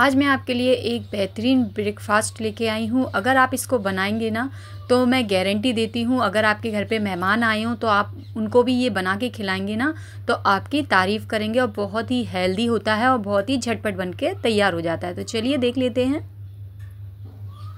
आज मैं आपके लिए एक बेहतरीन ब्रेकफास्ट लेके आई हूँ अगर आप इसको बनाएंगे ना तो मैं गारंटी देती हूँ अगर आपके घर पे मेहमान आए हों तो आप उनको भी ये बना के खिलाएंगे ना तो आपकी तारीफ़ करेंगे और बहुत ही हेल्दी होता है और बहुत ही झटपट बन के तैयार हो जाता है तो चलिए देख लेते हैं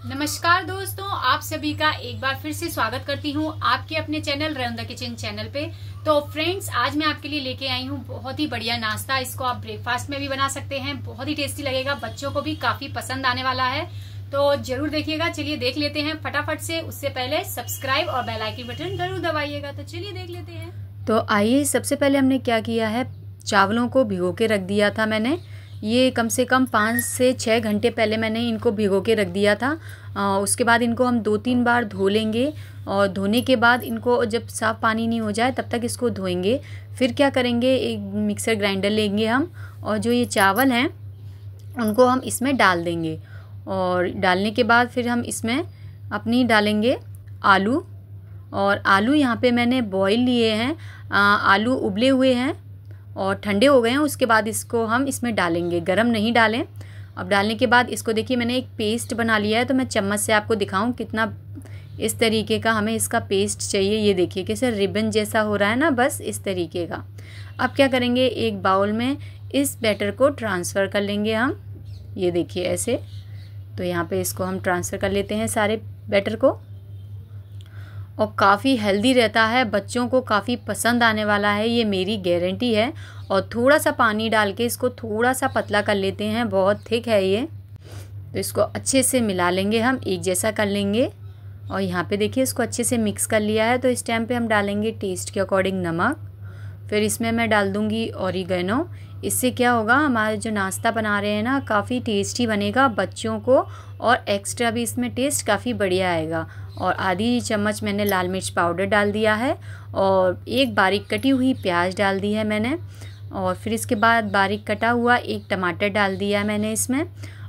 नमस्कार दोस्तों आप सभी का एक बार फिर से स्वागत करती हूँ आपके अपने channel rain the kitchen channel पे तो फ्रेंड्स आज मैं आपके लिए लेके आई हूँ बहुत ही बढ़िया नाश्ता इसको आप ब्रेकफास्ट में भी बना सकते हैं बहुत ही टेस्टी लगेगा बच्चों को भी काफी पसंद आने वाला है तो जरूर देखिएगा चलिए देख लेते हैं फटाफट से उससे पहले सब्सक्राइब और बेलाइकिन बटन जरूर दबाइएगा तो चलिए देख लेते हैं तो आइए सबसे पहले हमने क्या किया है चावलों को भिगो के रख दिया था मैंने ये कम से कम पाँच से छः घंटे पहले मैंने इनको भिगो के रख दिया था आ, उसके बाद इनको हम दो तीन बार धो लेंगे और धोने के बाद इनको जब साफ़ पानी नहीं हो जाए तब तक इसको धोएंगे फिर क्या करेंगे एक मिक्सर ग्राइंडर लेंगे हम और जो ये चावल हैं उनको हम इसमें डाल देंगे और डालने के बाद फिर हम इसमें अपनी डालेंगे आलू और आलू यहाँ पे मैंने बॉईल लिए हैं आलू उबले हुए हैं और ठंडे हो गए हैं उसके बाद इसको हम इसमें डालेंगे गर्म नहीं डालें अब डालने के बाद इसको देखिए मैंने एक पेस्ट बना लिया है तो मैं चम्मच से आपको दिखाऊं कितना इस तरीके का हमें इसका पेस्ट चाहिए ये देखिए कैसे रिबन जैसा हो रहा है ना बस इस तरीके का अब क्या करेंगे एक बाउल में इस बैटर को ट्रांसफ़र कर लेंगे हम ये देखिए ऐसे तो यहाँ पर इसको हम ट्रांसफ़र कर लेते हैं सारे बैटर को और काफ़ी हेल्दी रहता है बच्चों को काफ़ी पसंद आने वाला है ये मेरी गारंटी है और थोड़ा सा पानी डाल के इसको थोड़ा सा पतला कर लेते हैं बहुत थिक है ये तो इसको अच्छे से मिला लेंगे हम एक जैसा कर लेंगे और यहाँ पे देखिए इसको अच्छे से मिक्स कर लिया है तो इस टाइम पे हम डालेंगे टेस्ट के अकॉर्डिंग नमक फिर इसमें मैं डाल दूँगी और इससे क्या होगा हमारा जो नाश्ता बना रहे हैं ना काफ़ी टेस्टी बनेगा बच्चों को और एक्स्ट्रा भी इसमें टेस्ट काफ़ी बढ़िया आएगा और आधी चम्मच मैंने लाल मिर्च पाउडर डाल दिया है और एक बारीक कटी हुई प्याज डाल दी है मैंने और फिर इसके बाद बारीक कटा हुआ एक टमाटर डाल दिया मैंने इसमें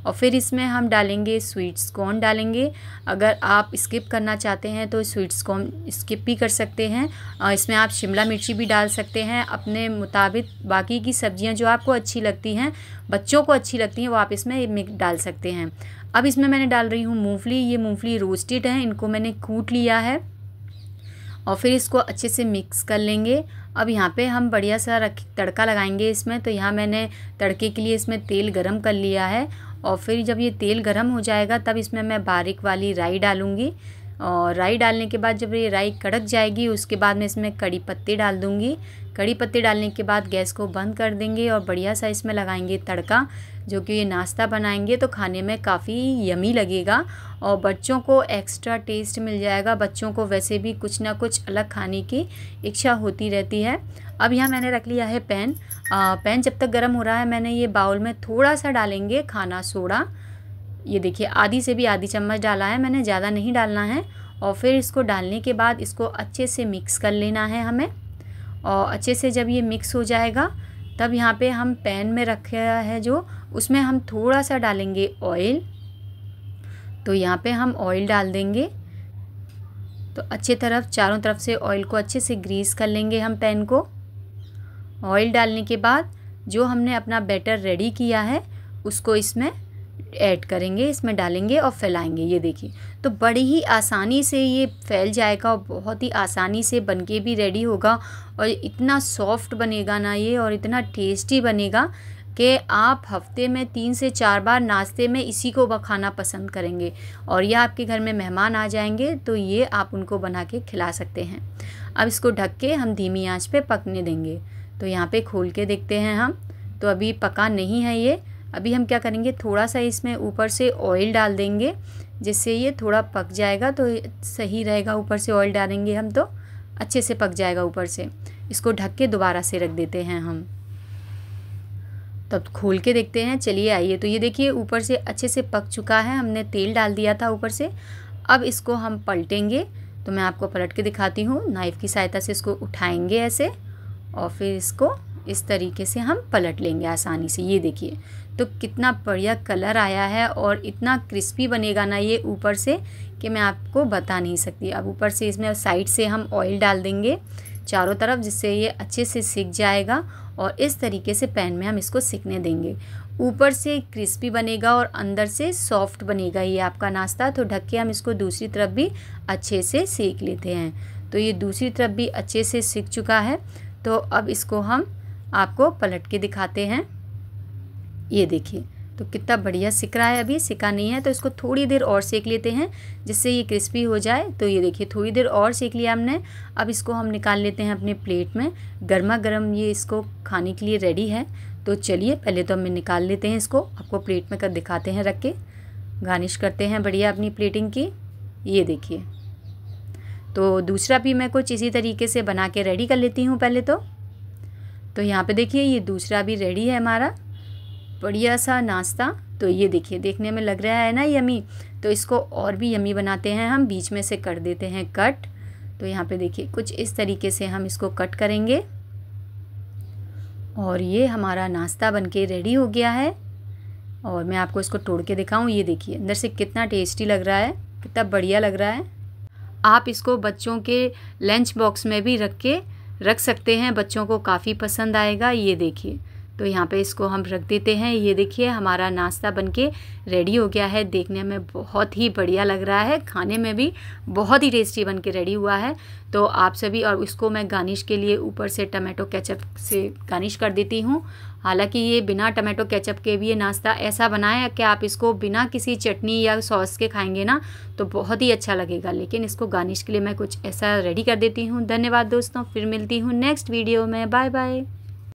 और फिर इसमें हम डालेंगे स्वीट्स कॉर्न डालेंगे अगर आप स्किप करना चाहते हैं तो स्वीट्स कॉर्न स्किप भी कर सकते हैं इसमें आप शिमला मिर्ची भी डाल सकते हैं अपने मुताबिक बाकी की सब्जियां जो आपको अच्छी लगती हैं बच्चों को अच्छी लगती हैं वो आप इसमें डाल सकते हैं अब इसमें मैंने डाल रही हूँ मूँगफली ये मूँगफली रोस्टेड है इनको मैंने कूट लिया है और फिर इसको अच्छे से मिक्स कर लेंगे अब यहाँ पे हम बढ़िया सा रख तड़का लगाएंगे इसमें तो यहाँ मैंने तड़के के लिए इसमें तेल गरम कर लिया है और फिर जब ये तेल गर्म हो जाएगा तब इसमें मैं बारीक वाली राई डालूँगी और राई डालने के बाद जब ये राई कड़क जाएगी उसके बाद मैं इसमें कड़ी पत्ते डाल दूँगी कड़ी पत्ते डालने के बाद गैस को बंद कर देंगे और बढ़िया सा इसमें लगाएंगे तड़का जो कि ये नाश्ता बनाएंगे तो खाने में काफ़ी यमी लगेगा और बच्चों को एक्स्ट्रा टेस्ट मिल जाएगा बच्चों को वैसे भी कुछ ना कुछ अलग खाने की इच्छा होती रहती है अब यहाँ मैंने रख लिया है पैन आ, पैन जब तक गर्म हो रहा है मैंने ये बाउल में थोड़ा सा डालेंगे खाना सोडा ये देखिए आधी से भी आधी चम्मच डाला है मैंने ज़्यादा नहीं डालना है और फिर इसको डालने के बाद इसको अच्छे से मिक्स कर लेना है हमें और अच्छे से जब ये मिक्स हो जाएगा तब यहाँ पे हम पैन में रखे है जो उसमें हम थोड़ा सा डालेंगे ऑयल तो यहाँ पे हम ऑयल डाल देंगे तो अच्छे तरफ चारों तरफ से ऑयल को अच्छे से ग्रीस कर लेंगे हम पैन को ऑयल डालने के बाद जो हमने अपना बैटर रेडी किया है उसको इसमें ऐड करेंगे इसमें डालेंगे और फैलाएंगे ये देखिए तो बड़ी ही आसानी से ये फैल जाएगा और बहुत ही आसानी से बनके भी रेडी होगा और इतना सॉफ्ट बनेगा ना ये और इतना टेस्टी बनेगा कि आप हफ्ते में तीन से चार बार नाश्ते में इसी को खाना पसंद करेंगे और यह आपके घर में मेहमान आ जाएंगे तो ये आप उनको बना के खिला सकते हैं अब इसको ढक के हम धीमी आँच पर पकने देंगे तो यहाँ पर खोल के देखते हैं हम तो अभी पका नहीं है ये अभी हम क्या करेंगे थोड़ा सा इसमें ऊपर से ऑयल डाल देंगे जिससे ये थोड़ा पक जाएगा तो सही रहेगा ऊपर से ऑयल डालेंगे हम तो अच्छे से पक जाएगा ऊपर से इसको ढक के दोबारा से रख देते हैं हम तब खोल के देखते हैं चलिए आइए तो ये देखिए ऊपर से अच्छे से पक चुका है हमने तेल डाल दिया था ऊपर से अब इसको हम पलटेंगे तो मैं आपको पलट के दिखाती हूँ नाइफ़ की सहायता से इसको उठाएंगे ऐसे और फिर इसको इस तरीके से हम पलट लेंगे आसानी से ये देखिए तो कितना बढ़िया कलर आया है और इतना क्रिस्पी बनेगा ना ये ऊपर से कि मैं आपको बता नहीं सकती अब ऊपर से इसमें साइड से हम ऑयल डाल देंगे चारों तरफ जिससे ये अच्छे से सीख जाएगा और इस तरीके से पैन में हम इसको सीखने देंगे ऊपर से क्रिस्पी बनेगा और अंदर से सॉफ्ट बनेगा ये आपका नाश्ता तो ढक के हम इसको दूसरी तरफ भी अच्छे से सेक लेते हैं तो ये दूसरी तरफ भी अच्छे से सीख चुका है तो अब इसको हम आपको पलट के दिखाते हैं ये देखिए तो कितना बढ़िया सिक रहा है अभी सिका नहीं है तो इसको थोड़ी देर और सेक लेते हैं जिससे ये क्रिस्पी हो जाए तो ये देखिए थोड़ी देर और सेक लिया हमने अब इसको हम निकाल लेते हैं अपने प्लेट में गर्मा गर्म ये इसको खाने के लिए रेडी है तो चलिए पहले तो हमें निकाल लेते हैं इसको आपको प्लेट में कर दिखाते हैं रख के गार्निश करते हैं बढ़िया अपनी प्लेटिंग की ये देखिए तो दूसरा भी मैं कुछ इसी तरीके से बना के रेडी कर लेती हूँ पहले तो तो यहाँ पे देखिए ये दूसरा भी रेडी है हमारा बढ़िया सा नाश्ता तो ये देखिए देखने में लग रहा है ना यमी तो इसको और भी यमी बनाते हैं हम बीच में से कर देते हैं कट तो यहाँ पे देखिए कुछ इस तरीके से हम इसको कट करेंगे और ये हमारा नाश्ता बनके रेडी हो गया है और मैं आपको इसको तोड़ के दिखाऊँ ये देखिए अंदर से कितना टेस्टी लग रहा है कितना बढ़िया लग रहा है आप इसको बच्चों के लंच बॉक्स में भी रख के रख सकते हैं बच्चों को काफ़ी पसंद आएगा ये देखिए तो यहाँ पे इसको हम रख देते हैं ये देखिए हमारा नाश्ता बनके रेडी हो गया है देखने में बहुत ही बढ़िया लग रहा है खाने में भी बहुत ही टेस्टी बनके रेडी हुआ है तो आप सभी और इसको मैं गार्निश के लिए ऊपर से टमाटो केचप से गार्निश कर देती हूँ हालांकि ये बिना टमाटो केचप के भी ये नाश्ता ऐसा बनाया कि आप इसको बिना किसी चटनी या सॉस के खाएंगे ना तो बहुत ही अच्छा लगेगा लेकिन इसको गार्निश के लिए मैं कुछ ऐसा रेडी कर देती हूँ धन्यवाद दोस्तों फिर मिलती हूँ नेक्स्ट वीडियो में बाय बाय